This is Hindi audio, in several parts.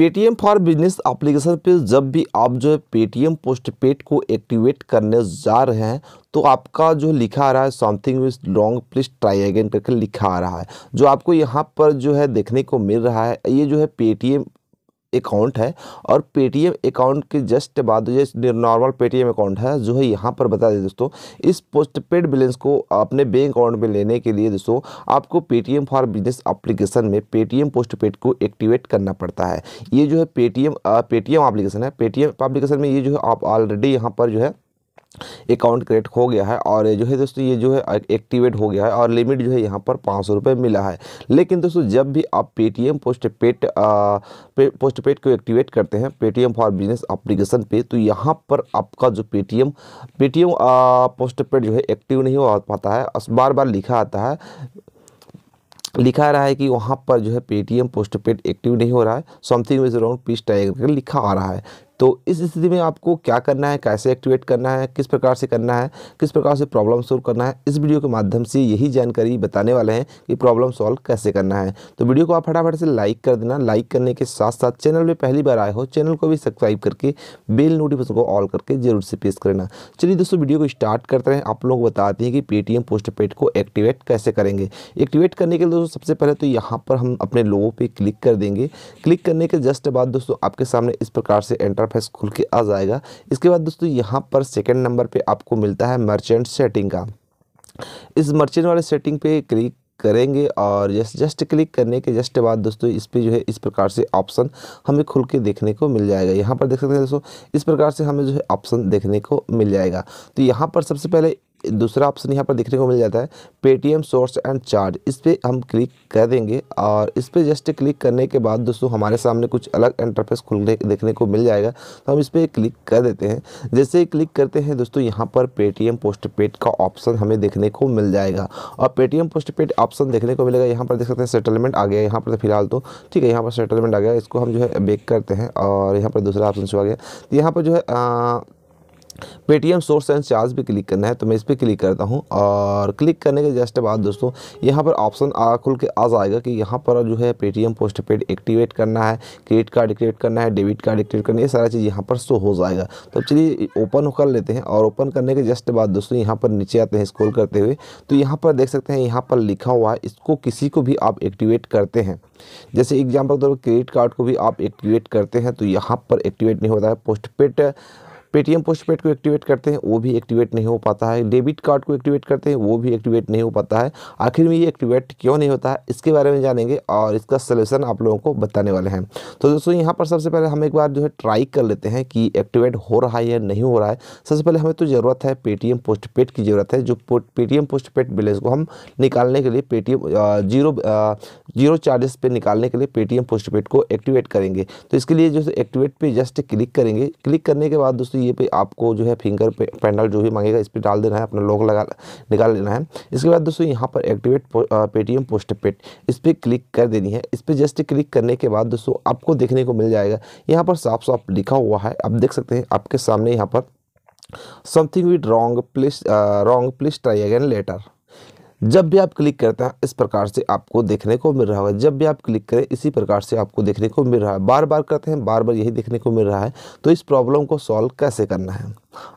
पेटीएम फॉर बिजनेस एप्लीकेशन पे जब भी आप जो है पेटीएम पोस्ट पेड को एक्टिवेट करने जा रहे हैं तो आपका जो लिखा आ रहा है समथिंग विज लॉन्ग प्लीज ट्राई अगेन करके लिखा आ रहा है जो आपको यहाँ पर जो है देखने को मिल रहा है ये जो है पेटीएम अकाउंट है और पेटीएम अकाउंट के जस्ट बाद जो नॉर्मल पेटीएम अकाउंट है जो है यहाँ पर बता दें दोस्तों इस पोस्टपेड बैलेंस को अपने बैंक अकाउंट में लेने के लिए दोस्तों आपको पेटीएम फॉर बिजनेस एप्लीकेशन में पेटीएम पोस्टपेड को एक्टिवेट करना पड़ता है ये जो है पेटीएम पेटीएम एप्लीकेशन है पेटीएम एप्लीकेशन में ये जो है आप ऑलरेडी यहाँ पर जो है अकाउंट क्रिएट हो गया है और जो है दोस्तों ये जो है एक्टिवेट हो गया है और लिमिट जो है यहाँ पर पाँच सौ रुपये मिला है लेकिन दोस्तों जब भी आप Paytm post paid post paid को एक्टिवेट करते हैं पेटीएम फॉर बिजनेस अप्लीकेशन पे तो यहाँ पर आपका जो पेटीएम पेटीएम पोस्ट पेड जो है एक्टिव नहीं हो पाता है बार बार लिखा आता है लिखा रहा है कि वहाँ पर जो है पेटीएम पोस्ट पेड एक्टिव नहीं हो रहा है something is around peace tiger लिखा आ रहा है तो इस स्थिति में आपको क्या करना है कैसे एक्टिवेट करना है किस प्रकार से करना है किस प्रकार से प्रॉब्लम सोल्व करना है इस वीडियो के माध्यम से यही जानकारी बताने वाले हैं कि प्रॉब्लम सॉल्व कैसे करना है तो वीडियो को आप फटाफट से लाइक कर देना लाइक करने के साथ साथ चैनल में पहली बार आए हो चैनल को भी सब्सक्राइब करके बेल नोटिफिकेशन को ऑल करके जरूर से प्रेस करना चलिए दोस्तों वीडियो को स्टार्ट करते हैं आप लोग बताते हैं कि पेटीएम पोस्ट पेड को एक्टिवेट कैसे करेंगे एक्टिवेट करने के लिए दोस्तों सबसे पहले तो यहाँ पर हम अपने लोगों पर क्लिक कर देंगे क्लिक करने के जस्ट बाद दोस्तों आपके सामने इस प्रकार से एंटर इंटरफेस खुल के आ जाएगा इसके बाद दोस्तों यहाँ पर सेकेंड नंबर पर आपको मिलता है मर्चेंट सेटिंग का इस मर्चेंट वाले सेटिंग पे क्लिक करेंगे और जस्ट जस्ट क्लिक करने के जस्ट बाद दोस्तों इस पर जो है इस प्रकार से ऑप्शन हमें खुल के देखने को मिल जाएगा यहाँ पर देख सकते हैं दोस्तों इस प्रकार से हमें जो है ऑप्शन देखने को मिल जाएगा तो यहाँ पर सबसे पहले दूसरा ऑप्शन यहाँ पर देखने को मिल जाता है पेटीएम सोर्स एंड चार्ज इस पर हम क्लिक कर देंगे और इस पर जस्ट क्लिक करने के बाद दोस्तों हमारे सामने कुछ अलग इंटरफेस खुलने देखने को मिल जाएगा तो हम इस पर क्लिक कर देते हैं जैसे ही क्लिक करते हैं दोस्तों यहाँ पर पेटीएम पोस्ट पेड का ऑप्शन हमें देखने को मिल जाएगा और पेटीएम पोस्ट पेड ऑप्शन देखने को मिलेगा यहाँ पर देख सकते हैं सेटलमेंट आ गया यहाँ पर तो फिलहाल तो ठीक है यहाँ पर सेटलमेंट आ गया इसको हम जो है बेक करते हैं और यहाँ पर दूसरा ऑप्शन शो आ गया तो यहाँ पर जो है पेटीएम सोर्स एंड चार्ज भी क्लिक करना है तो मैं इस पर क्लिक करता हूँ और क्लिक करने के जस्ट बाद दोस्तों यहाँ पर ऑप्शन आ खुल के आ जाएगा कि यहाँ पर जो है पेटीएम पोस्ट पेड एक्टिवेट करना है क्रेडिट कार्ड एक्टिवेट करना है डेबिट कार्ड एक्टिवेट करना है ये सारा चीज़ यहाँ पर शो हो जाएगा तो चलिए ओपन कर लेते हैं और ओपन करने के जस्ट बाद दोस्तों यहाँ पर नीचे आते हैं स्कोल करते हुए तो यहाँ पर देख सकते हैं यहाँ पर लिखा हुआ है इसको किसी को भी आप एक्टिवेट करते हैं जैसे एग्जाम्पल के तौर पर क्रेडिट कार्ड को भी आप एक्टिवेट करते हैं तो यहाँ पर एक्टिवेट नहीं होता है पोस्ट पेड पेटीएम पोस्टपेड को एक्टिवेट करते हैं वो भी एक्टिवेट नहीं हो पाता है डेबिट कार्ड को एक्टिवेट करते हैं वो भी एक्टिवेट नहीं हो पाता है आखिर में ये एक्टिवेट क्यों नहीं होता है इसके बारे में जानेंगे और इसका सलूशन आप लोगों को बताने वाले हैं तो दोस्तों यहाँ पर सबसे पहले हम एक बार जो है ट्राई कर लेते हैं कि एक्टिवेट हो रहा है या नहीं हो रहा है सबसे पहले हमें तो ज़रूरत है पेटीएम पोस्टपेड की ज़रूरत है जो पेटीएम पोस्टपेड बैलेंस को हम निकालने के लिए पेटीएम जीरो जीरो चार्जेस पे निकालने के लिए पेटीएम पोस्टपेड को एक्टिवेट करेंगे तो इसके लिए जो है एक्टिवेट पर जस्ट क्लिक करेंगे क्लिक करने के बाद दोस्तों इसी ये पे आपको जो है फिंगर पे, पैनल जो भी मांगेगा इस पर डाल देना है अपना लॉक लगा निकाल लेना है इसके बाद दोस्तों यहाँ पर एक्टिवेट पेटीएम पोस्ट पेड इस पर क्लिक कर देनी है इस पर जस्ट क्लिक करने के बाद दोस्तों आपको देखने को मिल जाएगा यहाँ पर साफ साफ लिखा हुआ है आप देख सकते हैं आपके सामने यहाँ पर something with wrong please wrong please try again later जब भी आप क्लिक करते हैं इस प्रकार से आपको देखने को मिल रहा होगा जब भी आप क्लिक करें इसी प्रकार से आपको देखने को मिल रहा है बार बार करते हैं बार बार यही देखने को मिल रहा है तो इस प्रॉब्लम को सॉल्व कैसे करना है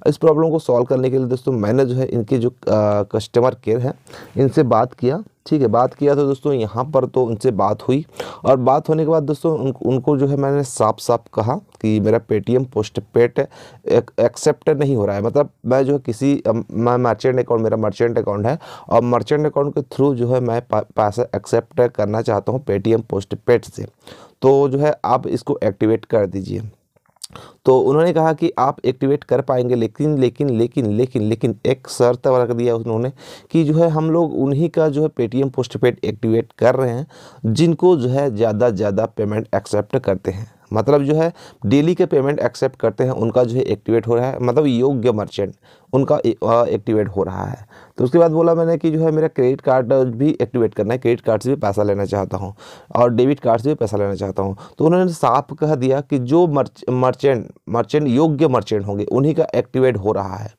इस प्रॉब्लम को सॉल्व करने के लिए दोस्तों मैंने जो है इनकी जो कस्टमर केयर है इनसे बात किया ठीक है बात किया तो दोस्तों यहाँ पर तो उनसे बात हुई और बात होने के बाद दोस्तों उन, उनको जो है मैंने साफ साफ कहा कि मेरा पेटीएम पोस्ट पेड एक, एक्सेप्ट नहीं हो रहा है मतलब मैं जो है किसी मैं मर्चेंट अकाउंट मेरा मर्चेंट अकाउंट है और मर्चेंट अकाउंट के थ्रू जो है मैं पैसा एक्सेप्ट करना चाहता हूँ पेटीएम पोस्ट पेड से तो जो है आप इसको एक्टिवेट कर दीजिए तो उन्होंने कहा कि आप एक्टिवेट कर पाएंगे लेकिन लेकिन लेकिन लेकिन लेकिन एक शर्त रख दिया उन्होंने कि जो है हम लोग उन्हीं का जो है पेटीएम पोस्ट पेड एक्टिवेट कर रहे हैं जिनको जो है ज़्यादा ज़्यादा पेमेंट एक्सेप्ट करते हैं मतलब जो है डेली के पेमेंट एक्सेप्ट करते हैं उनका जो है एक्टिवेट हो रहा है मतलब योग्य मर्चेंट उनका एक्टिवेट हो रहा है तो उसके बाद बोला मैंने कि जो है मेरा क्रेडिट कार्ड भी एक्टिवेट करना है क्रेडिट कार्ड से भी पैसा लेना चाहता हूँ और डेबिट कार्ड से भी पैसा लेना चाहता हूँ तो उन्होंने साफ कह दिया कि जो मर्च मर्चेंट मर्चेंट योग्य मर्चेंट होंगे उन्हीं का एक्टिवेट हो रहा है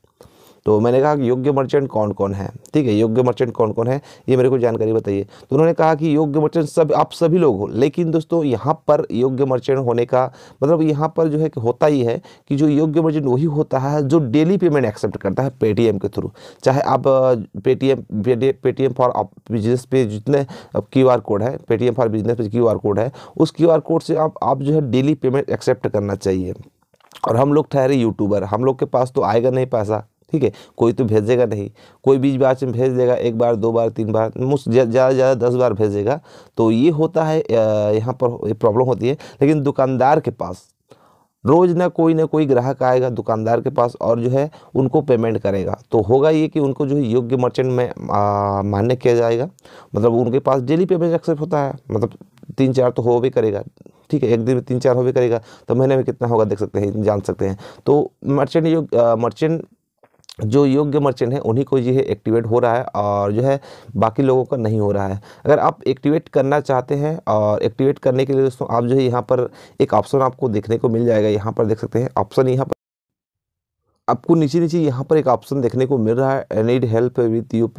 तो मैंने कहा कि योग्य मर्चेंट कौन कौन है ठीक है योग्य मर्चेंट कौन कौन है ये मेरे को जानकारी बताइए तो उन्होंने कहा कि योग्य मर्चेंट सब आप सभी लोग हो लेकिन दोस्तों यहाँ पर योग्य मर्चेंट होने का मतलब यहाँ पर जो है कि होता ही है कि जो योग्य मर्चेंट वही होता है जो डेली पेमेंट एक्सेप्ट करता है पेटीएम के थ्रू चाहे आप पेटीएम पेटीएम फॉर बिजनेस पे जितने क्यू आर कोड है पेटीएम फॉर बिजनेस पे क्यू आर कोड है उस क्यू आर कोड से आप आप जो है डेली पेमेंट एक्सेप्ट करना चाहिए और हम लोग ठहरे यूट्यूबर हम लोग के पास तो आएगा नहीं पैसा ठीक है कोई तो भेजेगा नहीं कोई बीच बार में भेज देगा एक बार दो बार तीन बार मुझ ज़्यादा ज़्यादा दस बार भेजेगा तो ये होता है यहाँ पर प्रॉब्लम होती है लेकिन दुकानदार के पास रोज़ ना कोई ना कोई ग्राहक आएगा दुकानदार के पास और जो है उनको पेमेंट करेगा तो होगा ये कि उनको जो है योग्य मर्चेंट में मान्य किया जाएगा मतलब उनके पास डेली पेमेंट एक्सेप्ट होता है मतलब तीन चार तो हो भी करेगा ठीक है एक दिन में तीन चार हो भी करेगा तो महीने में कितना होगा देख सकते हैं जान सकते हैं तो मर्चेंट योग मर्चेंट जो योग्य मर्चेंट हैं उन्हीं को ये एक्टिवेट हो रहा है और जो है बाकी लोगों का नहीं हो रहा है अगर आप एक्टिवेट करना चाहते हैं और एक्टिवेट करने के लिए दोस्तों आप जो है यहाँ पर एक ऑप्शन आपको देखने को मिल जाएगा यहाँ पर देख सकते हैं ऑप्शन यहाँ पर आपको नीचे नीचे यहाँ पर एक ऑप्शन देखने को मिल रहा है need help with you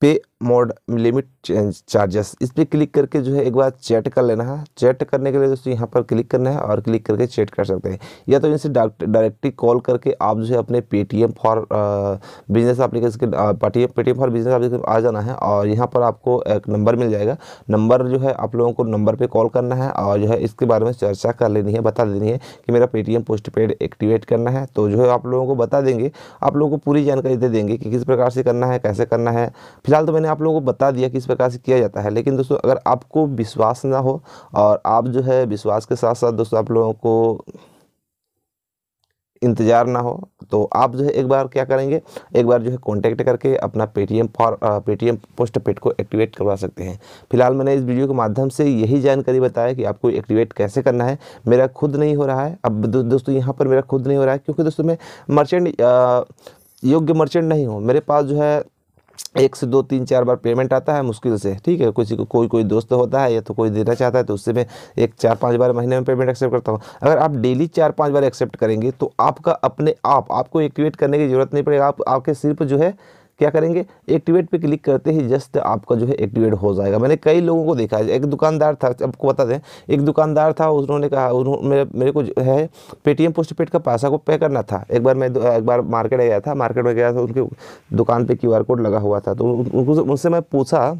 pay mode limit change charges इस पर क्लिक करके जो है एक बार चैट कर लेना है चैट करने के लिए दोस्तों यहाँ पर क्लिक करना है और क्लिक करके चैट कर सकते हैं या तो इनसे डायरेक्टली कॉल करके आप जो है अपने पेटीएम फॉर बिजनेस एप्लीकेशन के पेटीएम फॉर बिजनेस एप्लीकेशन आ जाना है और यहाँ पर आपको एक नंबर मिल जाएगा नंबर जो है आप लोगों को नंबर पर कॉल करना है और जो है इसके बारे में चर्चा कर लेनी है बता देनी है कि मेरा पेटीएम पोस्ट पेड एक्टिवेट करना है तो जो है आप लोगों को बता देंगे आप लोगों को पूरी जानकारी दे देंगे कि किस प्रकार से करना है कैसे करना है फिलहाल तो मैंने मैंने आप लोगों को बता दिया कि इस प्रकार से किया जाता है लेकिन दोस्तों अगर आपको विश्वास ना हो और आप जो है विश्वास के साथ साथ दोस्तों आप लोगों को इंतज़ार ना हो तो आप जो है एक बार क्या करेंगे एक बार जो है कांटेक्ट करके अपना Paytm for Paytm post paid को एक्टिवेट करवा सकते हैं फिलहाल मैंने इस वीडियो के माध्यम से यही जानकारी बताया कि आपको एक्टिवेट कैसे करना है मेरा खुद नहीं हो रहा है अब दो, दोस्तों यहाँ पर मेरा खुद नहीं हो रहा है क्योंकि दोस्तों मैं मर्चेंट योग्य मर्चेंट नहीं हूँ मेरे पास जो है एक से दो तीन चार बार पेमेंट आता है मुश्किल से ठीक है किसी को कोई कोई दोस्त होता है या तो कोई देना चाहता है तो उससे मैं एक चार पाँच बार महीने में पेमेंट एक्सेप्ट करता हूँ अगर आप डेली चार पाँच बार एक्सेप्ट करेंगे तो आपका अपने आप आपको एक्टिवेट करने की जरूरत नहीं पड़ेगा आप आपके सिर्फ जो है क्या करेंगे एक्टिवेट पे क्लिक करते ही जस्ट आपका जो है एक्टिवेट हो जाएगा मैंने कई लोगों को देखा है एक दुकानदार था आपको बता दें एक दुकानदार था उन्होंने कहा उन्होंने मेरे, मेरे को है पेटीएम पोस्ट पेड का पैसा को पे करना था एक बार मैं एक बार मार्केट गया था मार्केट में गया था उनके दुकान पर क्यू कोड लगा हुआ था तो उनसे मैं पूछा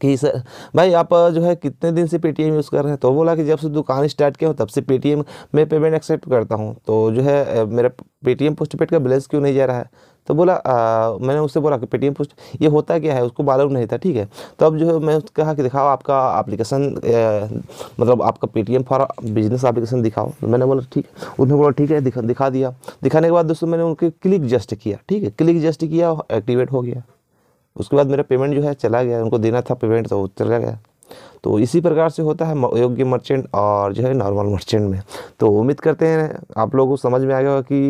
कि सर भाई आप जो है कितने दिन से पेटीएम यूज़ कर रहे हैं तो बोला कि जब से दुकान स्टार्ट किया हो तब से पेटीएम में पेमेंट एक्सेप्ट करता हूँ तो जो है मेरा पेटीएम पोस्ट पेड का बैलेंस क्यों नहीं जा रहा है तो बोला आ, मैंने उससे बोला कि पेटीएम पोस्ट ये होता क्या है उसको बालू नहीं था ठीक है तो अब जो है मैं कहा कि दिखाओ आपका एप्लीकेशन मतलब आपका पेटीएम फॉर बिजनेस एप्लीकेशन दिखाओ तो मैंने बोला ठीक है उन्होंने बोला ठीक है दिखा दिखा दिया दिखाने के बाद दोस्तों मैंने उनके क्लिक जस्ट किया ठीक है क्लिक जस्ट किया एक्टिवेट हो गया उसके बाद मेरा पेमेंट जो है चला गया उनको देना था पेमेंट तो चला गया तो इसी प्रकार से होता है योग्य मर्चेंट और जो है नॉर्मल मर्चेंट में तो उम्मीद करते हैं आप लोगों को समझ में आ गया कि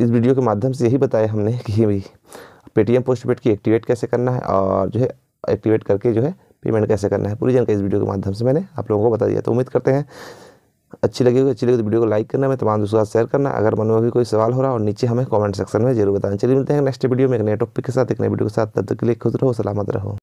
इस वीडियो के माध्यम से यही बताया हमने कि पेटीएम पोस्ट पेड की एक्टिवेट कैसे करना है और जो है एक्टिवेट करके जो है पेमेंट कैसे करना है पूरी जानकारी इस वीडियो के माध्यम से मैंने आप लोगों को बता दिया तो उम्मीद करते हैं अच्छी लगी होगी अच्छी लगी तो वीडियो को लाइक करना मैं तमाम दोस्तों साथ शेयर करना अगर मन में भी कोई सवाल हो रहा और नीचे हमें कमेंट सेक्शन में जरूर बताना चलिए मिलते हैं नेक्स्ट वीडियो में एक नए टॉपिक के साथ एक नए वीडियो के साथ तब तक के लिए खुद रहो सलामत रहो